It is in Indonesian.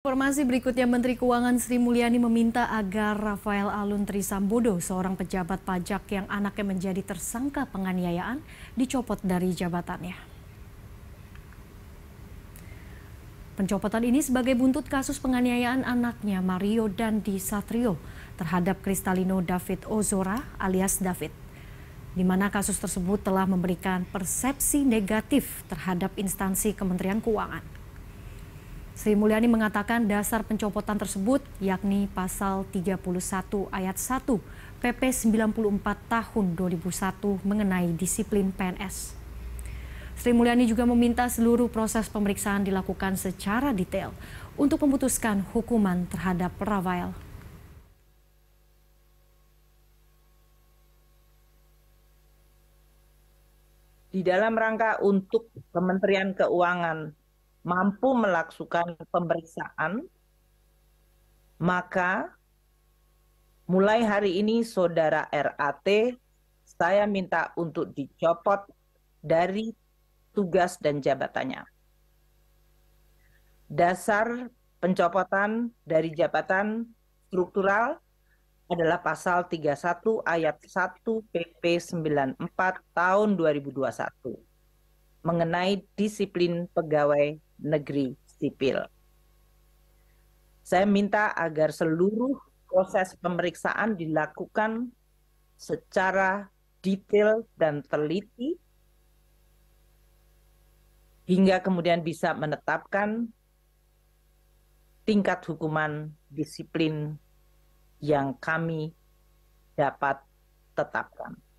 Informasi berikutnya, Menteri Keuangan Sri Mulyani meminta agar Rafael Alun Trisambodo, seorang pejabat pajak yang anaknya menjadi tersangka penganiayaan, dicopot dari jabatannya. Pencopotan ini sebagai buntut kasus penganiayaan anaknya Mario Dandi Satrio terhadap Kristalino David Ozora alias David. Di mana kasus tersebut telah memberikan persepsi negatif terhadap instansi Kementerian Keuangan. Sri Mulyani mengatakan dasar pencopotan tersebut yakni pasal 31 ayat 1 PP 94 tahun 2001 mengenai disiplin PNS. Sri Mulyani juga meminta seluruh proses pemeriksaan dilakukan secara detail untuk memutuskan hukuman terhadap Rafael di dalam rangka untuk Kementerian Keuangan mampu melakukan pemeriksaan, maka mulai hari ini saudara RAT saya minta untuk dicopot dari tugas dan jabatannya. Dasar pencopotan dari jabatan struktural adalah pasal 31 ayat 1 PP 94 tahun 2021 mengenai disiplin pegawai negeri sipil. Saya minta agar seluruh proses pemeriksaan dilakukan secara detail dan teliti hingga kemudian bisa menetapkan tingkat hukuman disiplin yang kami dapat tetapkan.